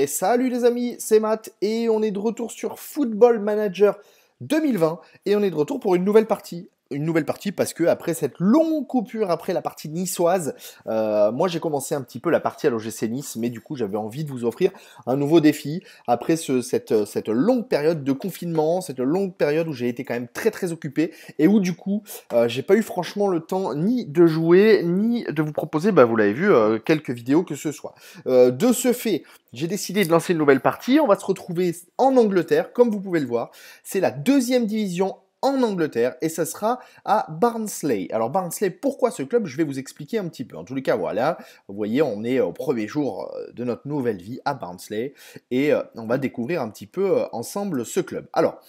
Et salut les amis, c'est Matt et on est de retour sur Football Manager 2020 et on est de retour pour une nouvelle partie une nouvelle partie parce que après cette longue coupure après la partie niçoise, euh, moi j'ai commencé un petit peu la partie à l'OGC Nice, mais du coup j'avais envie de vous offrir un nouveau défi après ce, cette, cette, longue période de confinement, cette longue période où j'ai été quand même très très occupé et où du coup euh, j'ai pas eu franchement le temps ni de jouer ni de vous proposer, bah vous l'avez vu, euh, quelques vidéos que ce soit. Euh, de ce fait, j'ai décidé de lancer une nouvelle partie. On va se retrouver en Angleterre, comme vous pouvez le voir. C'est la deuxième division en Angleterre et ça sera à Barnsley. Alors Barnsley, pourquoi ce club Je vais vous expliquer un petit peu. En tous les cas, voilà, vous voyez, on est au premier jour euh, de notre nouvelle vie à Barnsley et euh, on va découvrir un petit peu euh, ensemble ce club. Alors,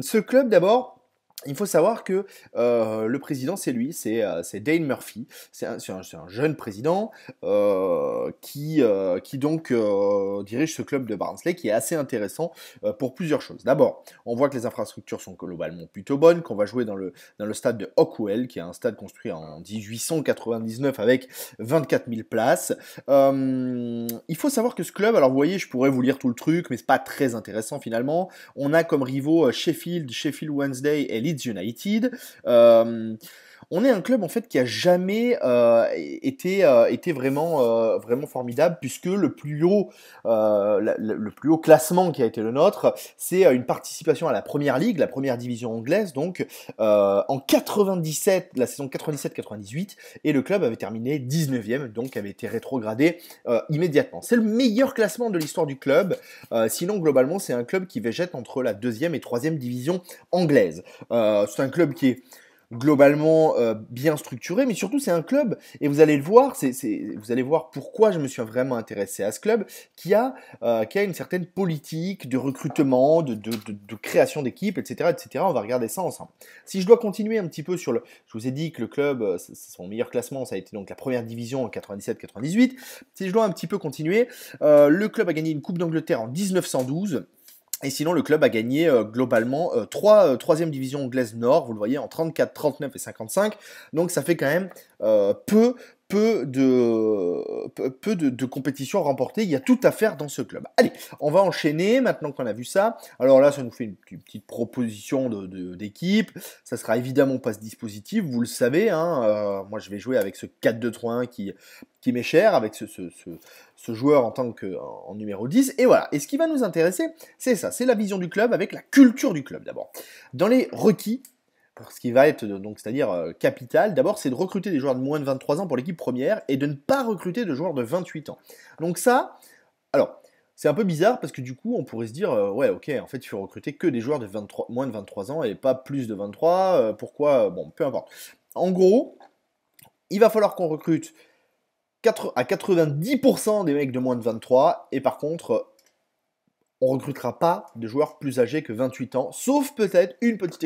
ce club d'abord, il faut savoir que euh, le président, c'est lui, c'est euh, Dane Murphy. C'est un, jeune président euh, qui, qui donc dirige ce club de Barnsley qui est assez intéressant pour plusieurs choses. D'abord, on voit que les infrastructures sont globalement plutôt bonnes, qu'on va jouer dans le, dans le stade de Oakwell, qui est un stade construit en 1899 avec 24 000 places. il faut savoir que ce club, alors vous voyez, je pourrais vous lire tout le truc, mais c'est pas très intéressant finalement. On a comme rivaux Sheffield, Sheffield Wednesday et United. Euh, on est un club en fait qui a jamais euh, été, euh, été vraiment, euh, vraiment formidable puisque le plus haut le plus haut classement qui a été le nôtre, c'est une participation à la première ligue, la première division anglaise donc en 97 la saison 97-98 et le club avait terminé 19e donc avait été rétrogradé immédiatement. C'est le meilleur classement de l'histoire du club. sinon globalement c'est un club qui végète entre la deuxième et troisième division anglaise. c'est un club qui est globalement euh, bien structuré, mais surtout c'est un club, et vous allez le voir, c'est, vous allez voir pourquoi je me suis vraiment intéressé à ce club, qui a, euh, qui a une certaine politique de recrutement, de, de, création d'équipe, etc., etc. On va regarder ça ensemble. Si je dois continuer un petit peu sur le... Je vous ai dit que le club, euh, son meilleur classement, ça a été donc la première division en 97-98. Si je dois un petit peu continuer, le club a gagné une Coupe d'Angleterre en 1912. Et sinon, le club a gagné euh, globalement 3 euh, euh, troisième division anglaise nord, vous le voyez, en 34, 39 et 55. Donc ça fait quand même peu peu de, peu de, compétitions remportées. Il y a tout à faire dans ce club. Allez, on va enchaîner maintenant qu'on a vu ça. Alors là, ça nous fait une, petite proposition d'équipe. De, d'équipe. ça sera évidemment pas ce dispositif, vous le savez. Hein. Euh, moi, je vais jouer avec ce 4-2-3-1 qui, qui m'est cher, avec ce, ce, ce, ce, joueur en tant que en, numéro 10. Et voilà. Et ce qui va nous intéresser, c'est ça. C'est la vision du club avec la culture du club d'abord. Dans les requis, ce qui va être donc c'est-à-dire euh, capital, d'abord c'est de recruter des joueurs de moins de 23 ans pour l'équipe première et de ne pas recruter de joueurs de 28 ans. Donc ça, alors c'est un peu bizarre parce que du coup on pourrait se dire euh, ouais ok en fait il faut recruter que des joueurs de 23, moins de 23 ans et pas plus de 23, euh, pourquoi bon peu importe. En gros, il va falloir qu'on recrute 4, à 90% des mecs de moins de 23 et par contre on recrutera pas de joueurs plus âgés que 28 ans, sauf peut-être une petite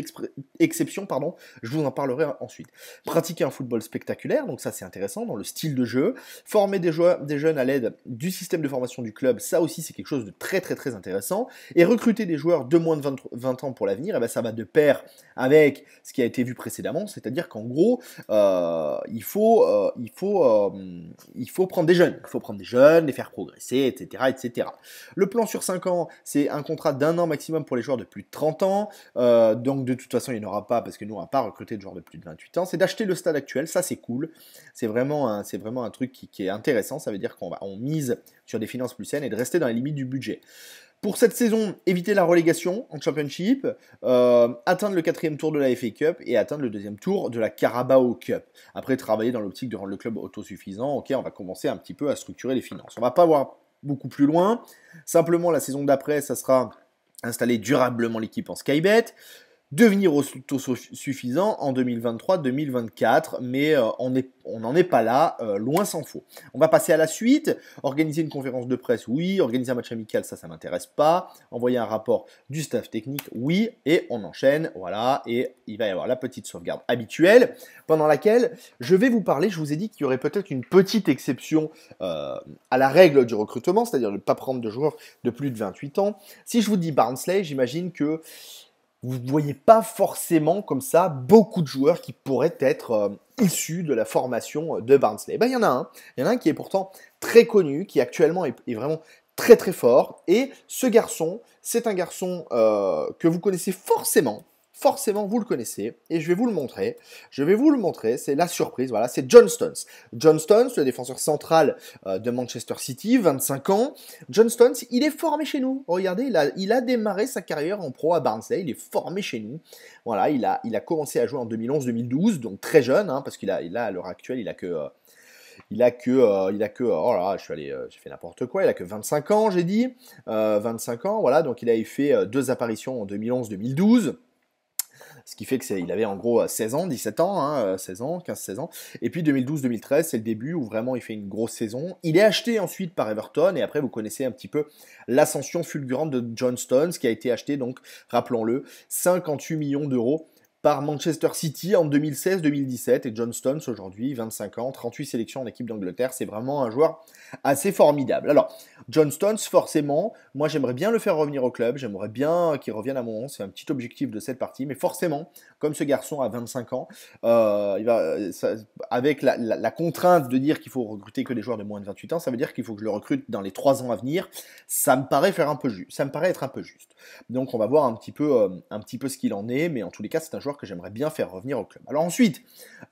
exception, pardon, je vous en parlerai ensuite. Pratiquer un football spectaculaire, donc ça c'est intéressant, dans le style de jeu. Former des, joueurs, des jeunes à l'aide du système de formation du club, ça aussi c'est quelque chose de très très très intéressant. Et recruter des joueurs de moins de 20, ans pour l'avenir, eh ben, ça va de pair avec ce qui a été vu précédemment, c'est-à-dire qu'en gros, euh, il, faut, euh, il, faut, euh, il faut prendre des jeunes, il faut prendre des jeunes, les faire progresser, etc. etc. Le plan sur 5 ans, c'est un contrat d'un an maximum pour les joueurs de plus de 30 ans. Euh, donc de toute façon, il n'y en aura pas parce que nous, on pas recruté de joueurs de plus de 28 ans. C'est d'acheter le stade actuel, ça c'est cool. C'est vraiment, vraiment un truc qui, est intéressant. Ça veut dire qu'on on mise sur des finances plus saines et de rester dans les limites du budget. Pour cette saison, éviter la relégation en Championship, euh, atteindre le quatrième tour de la FA Cup et atteindre le deuxième tour de la Carabao Cup. Après, travailler dans l'optique de rendre le club autosuffisant, ok, on va commencer un petit peu à structurer les finances. On va pas voir beaucoup plus loin. Simplement, la saison d'après, ça sera installer durablement l'équipe en Skybet devenir autosuffisant en 2023-2024, mais euh, on n'en est pas là, euh, loin s'en faut. On va passer à la suite. Organiser une conférence de presse, oui. Organiser un match amical, ça, ça m'intéresse pas. Envoyer un rapport du staff technique, oui. Et on enchaîne, voilà. Et il va y avoir la petite sauvegarde habituelle, pendant laquelle je vais vous parler. Je vous ai dit qu'il y aurait peut-être une petite exception euh, à la règle du recrutement, c'est-à-dire ne pas prendre de joueurs de plus de 28 ans. Si je vous dis Barnsley, j'imagine que vous ne voyez pas forcément comme ça beaucoup de joueurs qui pourraient être euh, issus de la formation euh, de Barnsley. Eh ben, il y en a un, il y en a un qui est pourtant très connu, qui actuellement est, vraiment très très fort. Et ce garçon, c'est un garçon euh, que vous connaissez forcément, forcément vous le connaissez et je vais vous le montrer. Je vais vous le montrer, c'est la surprise, voilà, c'est John Stones. John Stones, le défenseur central euh, de Manchester City, 25 ans. John Stones, il est formé chez nous. Regardez, il a, il a démarré sa carrière en pro à Barnsley, il est formé chez nous. Voilà, il a, il a commencé à jouer en 2011-2012, donc très jeune, hein, parce qu'il a, il a, à l'heure actuelle, il a que... Euh, il a que, euh, il a que, oh là, je suis allé, j'ai fait n'importe quoi. Il a que 25 ans, j'ai dit, 25 ans, voilà. Donc il avait fait deux apparitions en 2011-2012. ce qui fait que il avait en gros 16 euh, ans, 17 ans, 16 hein, euh, ans, 15-16 ans. Et puis 2012-2013, c'est le début où vraiment il fait une grosse saison. Il est acheté ensuite par Everton et après vous connaissez un petit peu l'ascension fulgurante de John Stones qui a été acheté donc, rappelons-le, 58 millions d'euros par Manchester City en 2016-2017 et John Stones aujourd'hui, 25 ans, 38 sélections en équipe d'Angleterre, c'est vraiment un joueur assez formidable. Alors, John Stones, forcément, moi j'aimerais bien le faire revenir au club, j'aimerais bien qu'il revienne à mon c'est un petit objectif de cette partie, mais forcément, comme ce garçon a 25 ans, euh, avec la, contrainte de dire qu'il faut recruter que des joueurs de moins de 28 ans, ça veut dire qu'il faut que je le recrute dans les 3 ans à venir, ça me paraît faire un peu ça me paraît être un peu juste. Donc on va voir un petit peu, euh, un petit peu ce qu'il en est, mais en tous les cas, c'est un joueur que j'aimerais bien faire revenir au club. Alors ensuite,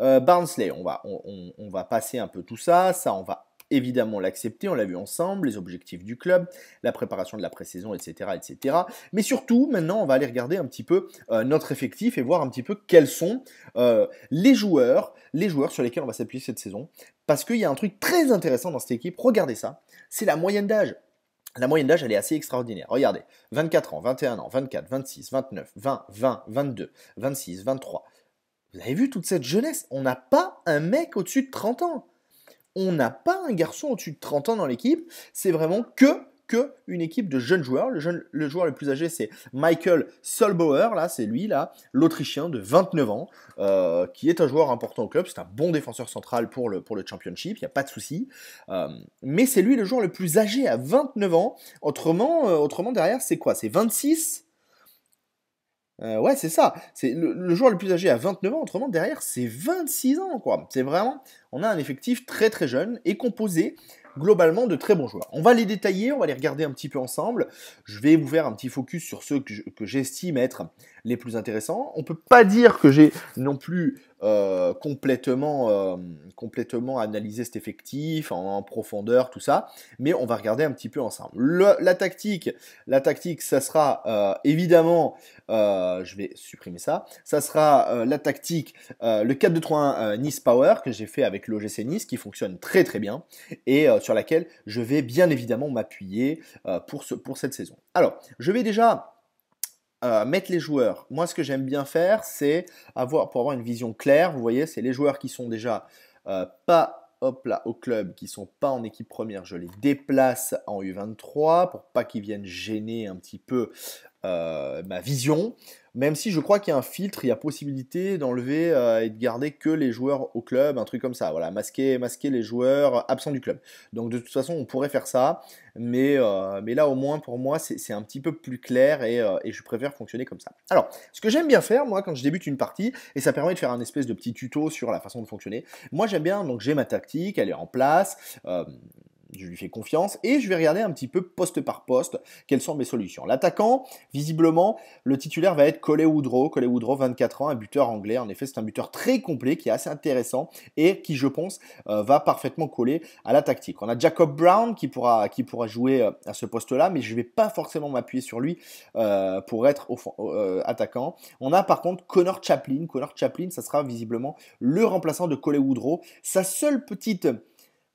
euh, Barnsley, on va, on, va passer un peu tout ça, ça on va évidemment l'accepter, on l'a vu ensemble, les objectifs du club, la préparation de la pré-saison, etc., etc. Mais surtout, maintenant, on va aller regarder un petit peu euh, notre effectif et voir un petit peu quels sont euh, les joueurs, les joueurs sur lesquels on va s'appuyer cette saison. Parce qu'il y a un truc très intéressant dans cette équipe, regardez ça, c'est la moyenne d'âge. La moyenne d'âge, elle est assez extraordinaire. Regardez, 24 ans, 21 ans, 24, 26, 29, 20, 20, 22, 26, 23. Vous avez vu toute cette jeunesse On n'a pas un mec au-dessus de 30 ans. On n'a pas un garçon au-dessus de 30 ans dans l'équipe. C'est vraiment que que une équipe de jeunes joueurs. Le, joueur le plus âgé, c'est Michael Solbauer, là, c'est lui, là, l'Autrichien de 29 ans, euh, qui est un joueur important au club. C'est un bon défenseur central pour le, pour le championship, il n'y a pas de souci. Euh, mais c'est lui le joueur le plus âgé à 29 ans. Autrement, euh, autrement derrière, c'est quoi C'est 26 ouais, c'est ça. C'est le, joueur le plus âgé à 29 ans. Autrement, derrière, c'est 26 ans, quoi. C'est vraiment. On a un effectif très très jeune et composé globalement de très bons joueurs. On va les détailler, on va les regarder un petit peu ensemble. Je vais vous faire un petit focus sur ceux que j'estime être les plus intéressants. On ne peut pas dire que j'ai non plus euh, complètement, euh, complètement analyser cet effectif en, profondeur, tout ça. Mais on va regarder un petit peu ensemble. la tactique, la tactique, ça sera euh, évidemment, je vais supprimer ça. Ça sera la tactique, le 4-2-3-1 Nice Power que j'ai fait avec l'OGC Nice, qui fonctionne très très bien et sur laquelle je vais bien évidemment m'appuyer pour ce, pour cette saison. Alors, je vais déjà mettre les joueurs. Moi, ce que j'aime bien faire, c'est avoir, pour avoir une vision claire, vous voyez, c'est les joueurs qui sont déjà euh, pas hop là, au club, qui sont pas en équipe première, je les déplace en U23 pour pas qu'ils viennent gêner un petit peu euh, ma vision, même si je crois qu'il y a un filtre, il y a possibilité d'enlever euh, et de garder que les joueurs au club, un truc comme ça, voilà, masquer, masquer les joueurs absents du club. Donc de toute façon, on pourrait faire ça, mais, euh, mais là au moins pour moi, c'est un petit peu plus clair et, et, je préfère fonctionner comme ça. Alors, ce que j'aime bien faire, moi, quand je débute une partie, et ça permet de faire un espèce de petit tuto sur la façon de fonctionner, moi j'aime bien, donc j'ai ma tactique, elle est en place, je lui fais confiance et je vais regarder un petit peu poste par poste quelles sont mes solutions. L'attaquant, visiblement, le titulaire va être Coley Woodrow. Coley Woodrow, 24 ans, un buteur anglais. En effet, c'est un buteur très complet qui est assez intéressant et qui, je pense, euh, va parfaitement coller à la tactique. On a Jacob Brown qui pourra, qui pourra jouer euh, à ce poste-là, mais je ne vais pas forcément m'appuyer sur lui euh, pour être attaquant. On a par contre Connor Chaplin. Connor Chaplin, ça sera visiblement le remplaçant de Coley Woodrow. Sa seule petite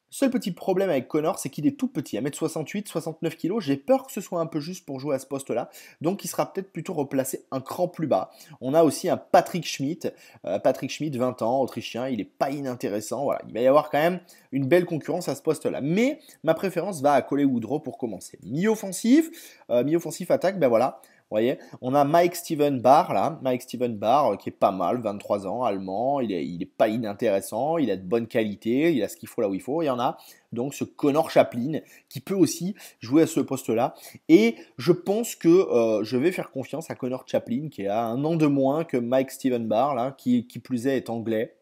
Seul petit problème avec Connor, c'est qu'il est tout petit, 1m68, 69 kg, j'ai peur que ce soit un peu juste pour jouer à ce poste-là, donc il sera peut-être plutôt replacé un cran plus bas. On a aussi un Patrick Schmidt, euh, Patrick Schmidt, 20 ans, autrichien, il n'est pas inintéressant, voilà, il va y avoir quand même une belle concurrence à ce poste-là. Mais ma préférence va à Collet Woodrow pour commencer. Mi-offensif, euh, mi-offensif attaque, ben voilà, voyez On a Mike Steven Barr, là. Mike Steven Barr, euh, qui est pas mal, 23 ans, allemand. Il est, pas inintéressant. Il a de bonnes qualités. Il a ce qu'il faut là où il faut. Il y en a donc ce Connor Chaplin qui peut aussi jouer à ce poste-là. Et je pense que euh, je vais faire confiance à Connor Chaplin qui a un an de moins que Mike Steven Barr, là, qui, qui plus est est anglais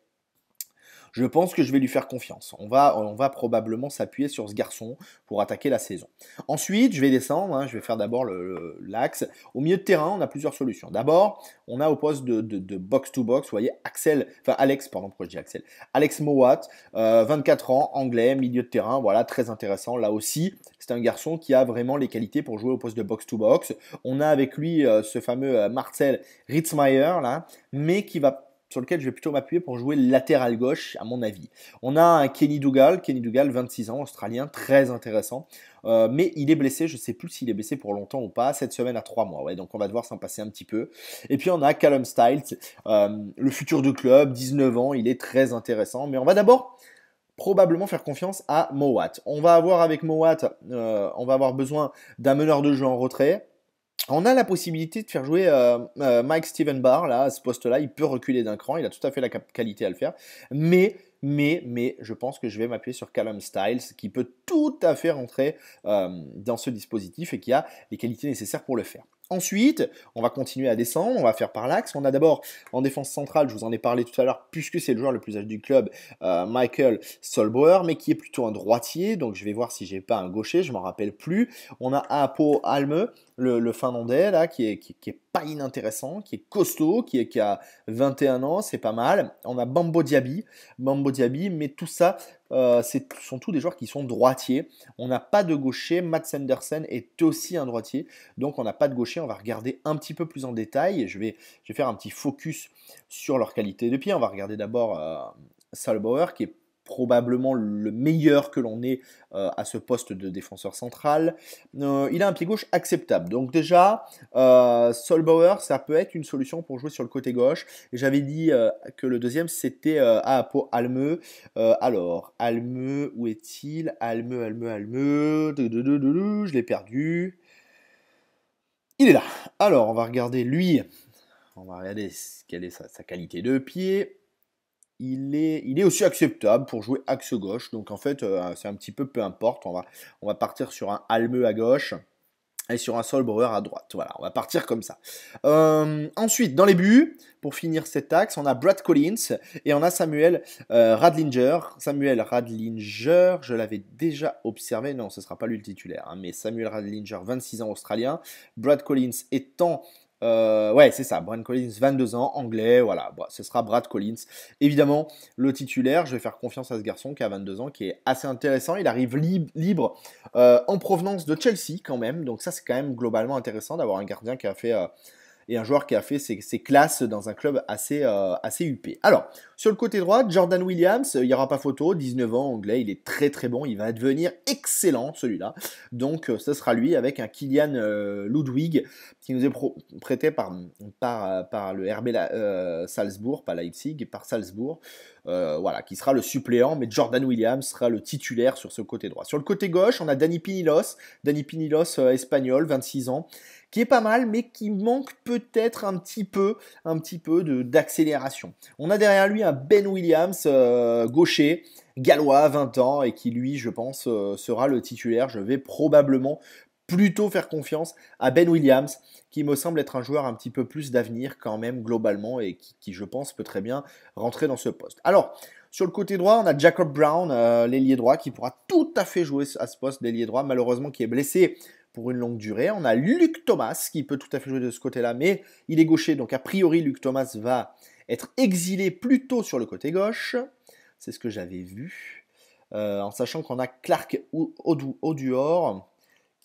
je pense que je vais lui faire confiance. On va, on va probablement s'appuyer sur ce garçon pour attaquer la saison. Ensuite, je vais descendre, hein, je vais faire d'abord l'axe. Au milieu de terrain, on a plusieurs solutions. D'abord, on a au poste de, box to box, vous voyez, Axel, enfin Alex, pardon, pourquoi je Axel, Alex Mowat, 24 euh, ans, anglais, milieu de terrain, voilà, très intéressant. Là aussi, c'est un garçon qui a vraiment les qualités pour jouer au poste de box to box. On a avec lui euh, ce fameux euh, Marcel Ritzmeier, là, mais qui va sur lequel je vais plutôt m'appuyer pour jouer latéral gauche, à mon avis. On a un Kenny Dougal, Kenny Dougal, 26 ans, australien, très intéressant. Euh, mais il est blessé, je ne sais plus s'il est blessé pour longtemps ou pas, cette semaine à 3 mois, ouais, donc on va devoir s'en passer un petit peu. Et puis on a Callum Styles euh, le futur du club, 19 ans, il est très intéressant, mais on va d'abord probablement faire confiance à Moat On va avoir avec Mowat, euh, on va avoir besoin d'un meneur de jeu en retrait, on a la possibilité de faire jouer euh, euh, Mike Steven Barr là, à ce poste-là. Il peut reculer d'un cran, il a tout à fait la qualité à le faire. Mais, mais, mais, je pense que je vais m'appuyer sur Callum Styles, qui peut tout à fait rentrer euh, dans ce dispositif et qui a les qualités nécessaires pour le faire. Ensuite, on va continuer à descendre, on va faire par l'axe. On a d'abord en défense centrale, je vous en ai parlé tout à l'heure, puisque c'est le joueur le plus âgé du club, Michael Solbauer, mais qui est plutôt un droitier, donc je vais voir si j'ai pas un gaucher, je m'en rappelle plus. On a Apo Alme, le, finlandais là, qui est, qui, est pas inintéressant, qui est costaud, qui, est, qui a 21 ans, c'est pas mal. On a Bambo Diaby, Bambo Diaby, mais tout ça, euh, ce sont tous des joueurs qui sont droitiers. On n'a pas de gaucher. Matt Sanderson est aussi un droitier. Donc on n'a pas de gaucher. On va regarder un petit peu plus en détail. Je vais, je vais faire un petit focus sur leur qualité de pied. On va regarder d'abord euh, Salbauer qui est probablement le meilleur que l'on ait euh, à ce poste de défenseur central. Euh, il a un pied gauche acceptable. Donc déjà, euh, Solbauer, ça peut être une solution pour jouer sur le côté gauche. j'avais dit que le deuxième, c'était à Apo Almeu. alors, Almeu, où est-il Almeu, Almeu, Almeu... Je l'ai perdu. Il est là. Alors, on va regarder lui. On va regarder quelle est sa, sa qualité de pied il est, il est aussi acceptable pour jouer axe gauche. Donc en fait, euh, c'est un petit peu peu importe. On va, on va partir sur un Almeu à gauche et sur un Solbauer à droite. Voilà, on va partir comme ça. Euh, ensuite, dans les buts, pour finir cet axe, on a Brad Collins et on a Samuel euh, Radlinger. Samuel Radlinger, je l'avais déjà observé, non, ce ne sera pas lui le titulaire, hein, mais Samuel Radlinger, 26 ans australien. Brad Collins étant euh, ouais, c'est ça, Brad Collins, 22 ans, anglais, voilà, ce sera Brad Collins. Évidemment, le titulaire, je vais faire confiance à ce garçon qui a 22 ans, qui est assez intéressant. Il arrive libre, euh, en provenance de Chelsea quand même, donc ça c'est quand même globalement intéressant d'avoir un gardien qui a fait... Euh, et un joueur qui a fait ses, classes dans un club assez, euh, assez huppé. Alors, sur le côté droit, Jordan Williams, il n'y aura pas photo, 19 ans, anglais, il est très très bon, il va devenir excellent celui-là. Donc, euh, ce sera lui avec un Kylian euh, Ludwig qui nous est prêté par, par, le RB Salzbourg, pas Leipzig, par Salzbourg. voilà, qui sera le suppléant, mais Jordan Williams sera le titulaire sur ce côté droit. Sur le côté gauche, on a Dani Pinilos, Dani Pinilos espagnol, 26 ans, qui est pas mal, mais qui manque peut-être un petit peu, un petit peu d'accélération. On a derrière lui un Ben Williams, euh, gaucher, gallois, 20 ans, et qui lui, je pense, euh, sera le titulaire. Je vais probablement plutôt faire confiance à Ben Williams, qui me semble être un joueur un petit peu plus d'avenir quand même globalement et qui, je pense, peut très bien rentrer dans ce poste. Alors, sur le côté droit, on a Jacob Brown, euh, l'ailier droit, qui pourra tout à fait jouer à ce poste d'ailier droit, malheureusement qui est blessé pour une longue durée. On a Luc Thomas qui peut tout à fait jouer de ce côté-là, mais il est gaucher, donc a priori Luc Thomas va être exilé plutôt sur le côté gauche. C'est ce que j'avais vu. Euh, en sachant qu'on a Clark Oduor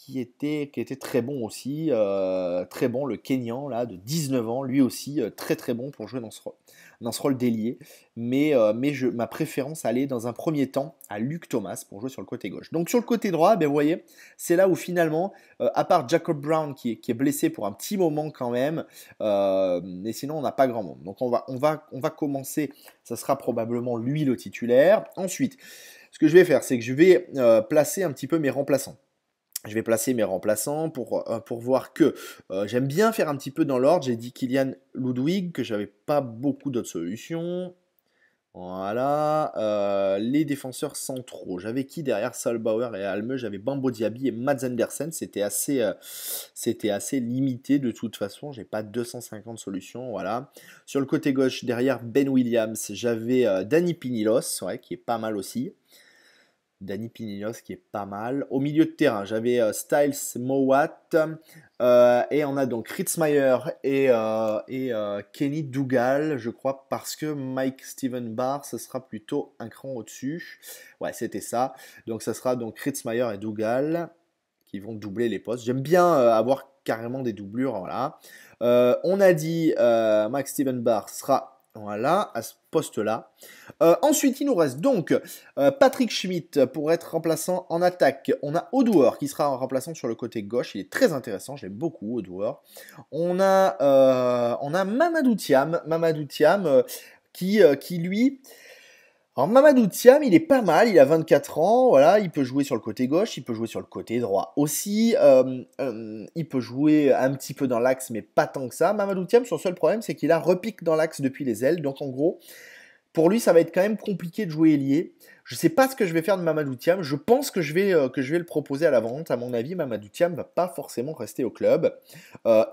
qui était, très bon aussi, euh, très bon, le Kenyan là, de 19 ans, lui aussi euh, très très bon pour jouer dans ce, dans ce rôle d'élié, Mais, euh, ma préférence allait dans un premier temps à Luc Thomas pour jouer sur le côté gauche. Donc sur le côté droit, ben, vous voyez, c'est là où finalement, à part Jacob Brown qui est, qui est, blessé pour un petit moment quand même, mais sinon on n'a pas grand monde. Donc on va, on, va, on va commencer, ça sera probablement lui le titulaire. Ensuite, ce que je vais faire, c'est que je vais placer un petit peu mes remplaçants je vais placer mes remplaçants pour, euh, pour voir que euh, j'aime bien faire un petit peu dans l'ordre. J'ai dit Kylian Ludwig, que j'avais pas beaucoup d'autres solutions. Voilà. Euh, les défenseurs centraux. J'avais qui derrière Solbauer et Alme J'avais Bambo Diaby et Mads Andersen. C'était assez, assez limité de toute façon. J'ai pas 250 solutions. Voilà. Sur le côté gauche, derrière Ben Williams, j'avais Danny Pinilos, qui est pas mal aussi. Danny Pinillos qui est pas mal. Au milieu de terrain, j'avais euh, Styles Mowat euh, et on a donc Ritzmeyer et, euh, et Kenny Dougal, je crois, parce que Mike Steven Barr, ce sera plutôt un cran au-dessus. Ouais, c'était ça. Donc, ce sera donc Ritzmeyer et Dougal qui vont doubler les postes. J'aime bien avoir carrément des doublures, voilà. on a dit Mike Steven Barr sera voilà, à ce poste-là. Euh, ensuite, il nous reste donc euh, Patrick Schmidt pour être remplaçant en attaque. On a Odour qui sera en remplaçant sur le côté gauche. Il est très intéressant, j'aime beaucoup Odour. On a, euh, on a Mamadou Thiam, Mamadou Thiam qui, qui lui alors Mamadou Thiam, il est pas mal, il a 24 ans, voilà, il peut jouer sur le côté gauche, il peut jouer sur le côté droit aussi, euh, euh, il peut jouer un petit peu dans l'axe, mais pas tant que ça. Mamadou Thiam, son seul problème, c'est qu'il a repique dans l'axe depuis les ailes, donc en gros, pour lui, ça va être quand même compliqué de jouer ailier. Je sais pas ce que je vais faire de Mamadou Thiam, je pense que je vais, euh, que je vais le proposer à la vente, à mon avis, Mamadou Thiam va pas forcément rester au club.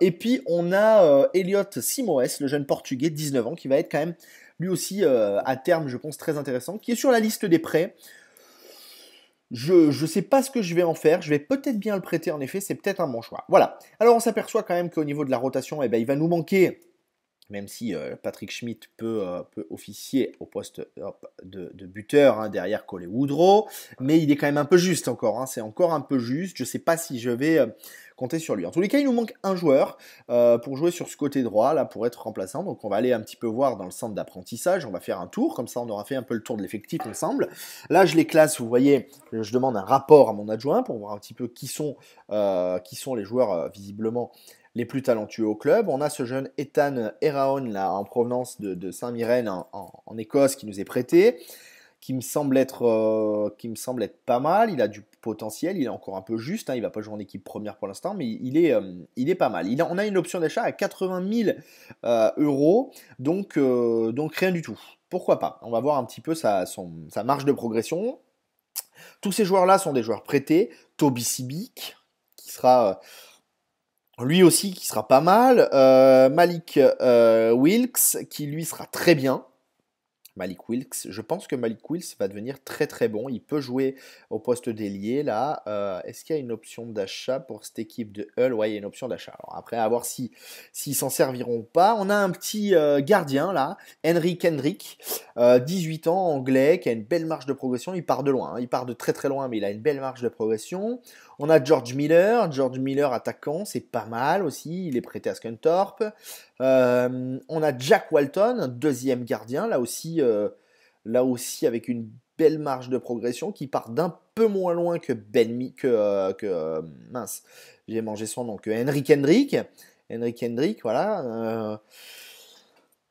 et puis, on a Elliot Simoes, le jeune portugais, 19 ans, qui va être quand même lui aussi euh, à terme, je pense, très intéressant, qui est sur la liste des prêts. Je ne sais pas ce que je vais en faire, je vais peut-être bien le prêter en effet, c'est peut-être un bon choix. Voilà, alors on s'aperçoit quand même qu'au niveau de la rotation, eh ben, il va nous manquer, même si euh, Patrick Schmidt euh, peut, officier au poste de, buteur hein, derrière collet Woodrow, mais il est quand même un peu juste encore, hein. c'est encore un peu juste, je ne sais pas si je vais compter sur lui. En tous les cas, il nous manque un joueur euh, pour jouer sur ce côté droit, là, pour être remplaçant. Donc on va aller un petit peu voir dans le centre d'apprentissage, on va faire un tour, comme ça on aura fait un peu le tour de l'effectif ensemble. Là, je les classe, vous voyez, euh, je demande un rapport à mon adjoint pour voir un petit peu qui sont, euh, qui sont les joueurs visiblement les plus talentueux au club. On a ce jeune Ethan Eraon, là, en provenance de, Saint-Mirène, en Écosse, qui nous est prêté qui me semble être, euh, qui me semble être pas mal. Il a du potentiel, il est encore un peu juste. il hein, il va pas jouer en équipe première pour l'instant, mais il est, euh, il est pas mal. Il on a une option d'achat à 80 000 euh, euros, donc, donc rien du tout. Pourquoi pas On va voir un petit peu sa, marge de progression. Tous ces joueurs-là sont des joueurs prêtés. Toby Sibic, qui sera lui aussi qui sera pas mal. Malik Wilks, qui lui sera très bien. Malik Wilks. Je pense que Malik Wilks va devenir très très bon. Il peut jouer au poste d'ailier là. Euh, est-ce qu'il y a une option d'achat pour cette équipe de Hull Ouais, il y a une option d'achat. Alors après, à voir si s'ils s'en serviront pas. On a un petit euh, gardien là, Henry Kendrick, 18 euh, ans, anglais, qui a une belle marge de progression. Il part de loin, hein. il part de très très loin, mais il a une belle marge de progression. On a George Miller, George Miller attaquant, c'est pas mal aussi, il est prêté à Scunthorpe. Euh, on a Jack Walton, deuxième gardien, là aussi, euh, là aussi avec une belle marge de progression qui part d'un peu moins loin que Ben que, euh, que mince, j'ai mangé son nom, que Henrik Kendrick. Henrik Kendrick, voilà.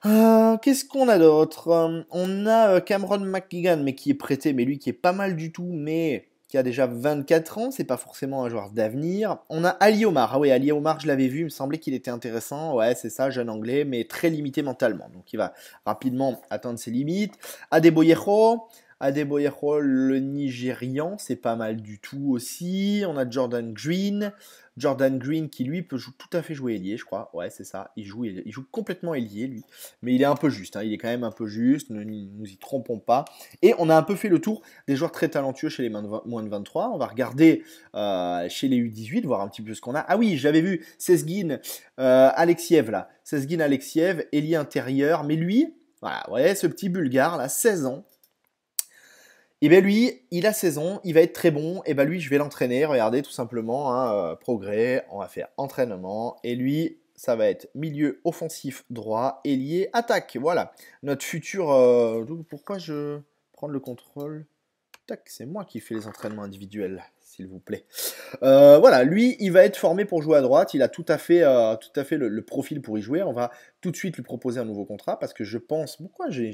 qu'est-ce qu'on a d'autre On a Cameron McGigan, mais qui est prêté, mais lui qui est pas mal du tout, mais qui a déjà 24 ans, c'est pas forcément un joueur d'avenir. On a Ali Omar. Ah oui, Ali Omar, je l'avais vu, il me semblait qu'il était intéressant. Ouais, c'est ça, jeune anglais, mais très limité mentalement. Donc il va rapidement atteindre ses limites. Adeboyejo, Adeboye le Nigérian, c'est pas mal du tout aussi. On a Jordan Green. Jordan Green qui, lui, peut tout à fait jouer ailier, je crois. Ouais, c'est ça. Il joue, il joue complètement ailier, lui. Mais il est un peu juste. Hein. Il est quand même un peu juste. Ne nous, y trompons pas. Et on a un peu fait le tour des joueurs très talentueux chez les moins de 23. On va regarder euh, chez les U18, voir un petit peu ce qu'on a. Ah oui, j'avais vu Sesgin euh, Alexiev, là. Sesgin Alexiev, ailier intérieur. Mais lui, voilà, vous ce petit Bulgare, là, 16 ans et eh bien lui, il a saison, il va être très bon, et eh bien lui, je vais l'entraîner, regardez tout simplement, hein, euh, progrès, on va faire entraînement, et lui, ça va être milieu offensif droit, ailier, attaque, voilà. Notre futur... Euh, pourquoi je prends le contrôle Tac, c'est moi qui fais les entraînements individuels s'il vous plaît. Euh, voilà, lui, il va être formé pour jouer à droite. Il a tout à fait, euh, tout à fait le, profil pour y jouer. On va tout de suite lui proposer un nouveau contrat parce que je pense. Pourquoi j'ai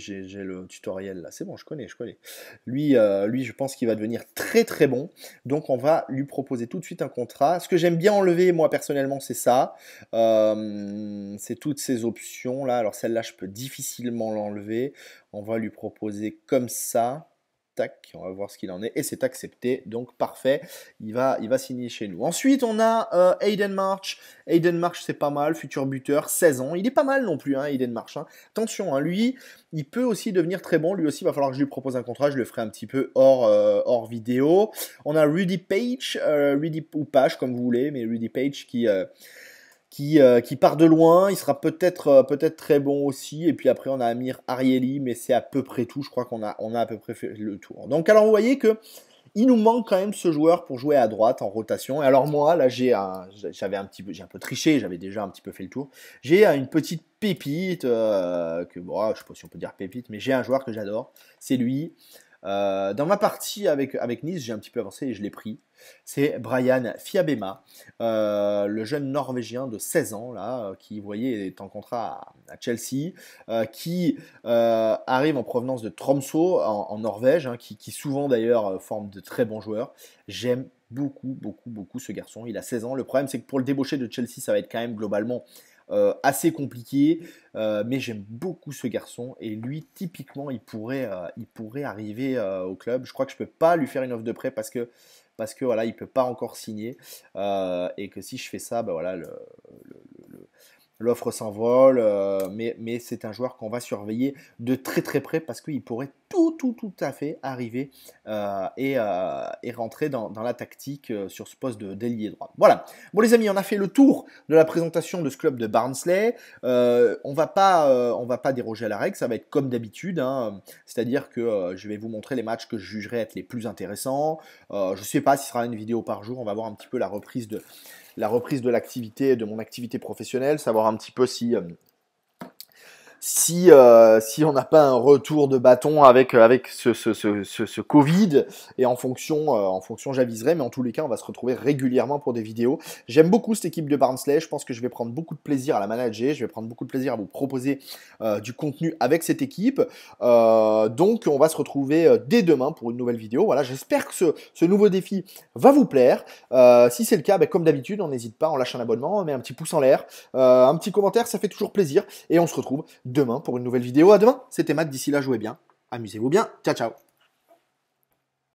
le tutoriel là C'est bon, je connais, je connais. Lui, euh, lui je pense qu'il va devenir très très bon. Donc, on va lui proposer tout de suite un contrat. Ce que j'aime bien enlever, moi personnellement, c'est ça. c'est toutes ces options là. Alors, celle-là, je peux difficilement l'enlever. On va lui proposer comme ça. Tac, on va voir ce qu'il en est. Et c'est accepté, donc parfait. Il va, il va signer chez nous. Ensuite, on a euh, Aiden March. Aiden March, c'est pas mal, futur buteur, 16 ans. Il est pas mal non plus, hein, Aiden March. Hein. Attention, hein, lui, il peut aussi devenir très bon. Lui aussi, il va falloir que je lui propose un contrat. Je le ferai un petit peu hors, euh, hors vidéo. On a Rudy Page, euh, Rudy ou Page, comme vous voulez, mais Rudy Page qui euh, qui, part de loin. Il sera peut-être euh, peut-être très bon aussi. Et puis après, on a Amir Arieli, mais c'est à peu près tout. Je crois qu'on a, on a à peu près fait le tour. Donc alors, vous voyez que il nous manque quand même ce joueur pour jouer à droite en rotation. Et alors moi, là, j'ai un, j'avais un petit peu, j'ai un peu triché, j'avais déjà un petit peu fait le tour. J'ai une petite pépite, euh, que bon, je sais pas si on peut dire pépite, mais j'ai un joueur que j'adore. C'est lui. Euh, dans ma partie avec, avec Nice, j'ai un petit peu avancé et je l'ai pris. C'est Brian Fiabema, euh, le jeune Norvégien de 16 ans, là, euh, qui, voyez, est en contrat à, Chelsea, qui arrive en provenance de Tromsø, en, Norvège, hein, qui, qui, souvent d'ailleurs forme de très bons joueurs. J'aime beaucoup, beaucoup, beaucoup ce garçon. Il a 16 ans. Le problème, c'est que pour le débaucher de Chelsea, ça va être quand même globalement euh, assez compliqué, euh, mais j'aime beaucoup ce garçon et lui typiquement il pourrait, euh, il pourrait arriver au club. Je crois que je peux pas lui faire une offre de prêt parce que parce que voilà il peut pas encore signer et que si je fais ça, bah voilà le l'offre s'envole, euh, mais, mais c'est un joueur qu'on va surveiller de très très près parce qu'il pourrait tout tout tout à fait arriver euh, euh, et, rentrer dans, la tactique sur ce poste de d'ailier droit. Voilà. Bon les amis, on a fait le tour de la présentation de ce club de Barnsley. on va pas on va pas déroger à la règle, ça va être comme d'habitude, hein. c'est-à-dire que je vais vous montrer les matchs que je jugerai être les plus intéressants. je sais pas si ce sera une vidéo par jour, on va voir un petit peu la reprise de la reprise de l'activité, de mon activité professionnelle, savoir un petit peu si euh, si euh, si on n'a pas un retour de bâton avec euh, avec ce ce, ce, ce, ce Covid et en fonction euh, en fonction j'aviserai mais en tous les cas on va se retrouver régulièrement pour des vidéos. J'aime beaucoup cette équipe de Barnsley, je pense que je vais prendre beaucoup de plaisir à la manager, je vais prendre beaucoup de plaisir à vous proposer du contenu avec cette équipe. donc on va se retrouver dès demain pour une nouvelle vidéo. Voilà, j'espère que ce, ce nouveau défi va vous plaire. si c'est le cas, ben, comme d'habitude, on n'hésite pas, on lâche un abonnement, on met un petit pouce en l'air, un petit commentaire, ça fait toujours plaisir et on se retrouve demain pour une nouvelle vidéo. À demain, c'était Matt. D'ici là, jouez bien, amusez-vous bien. Ciao, ciao.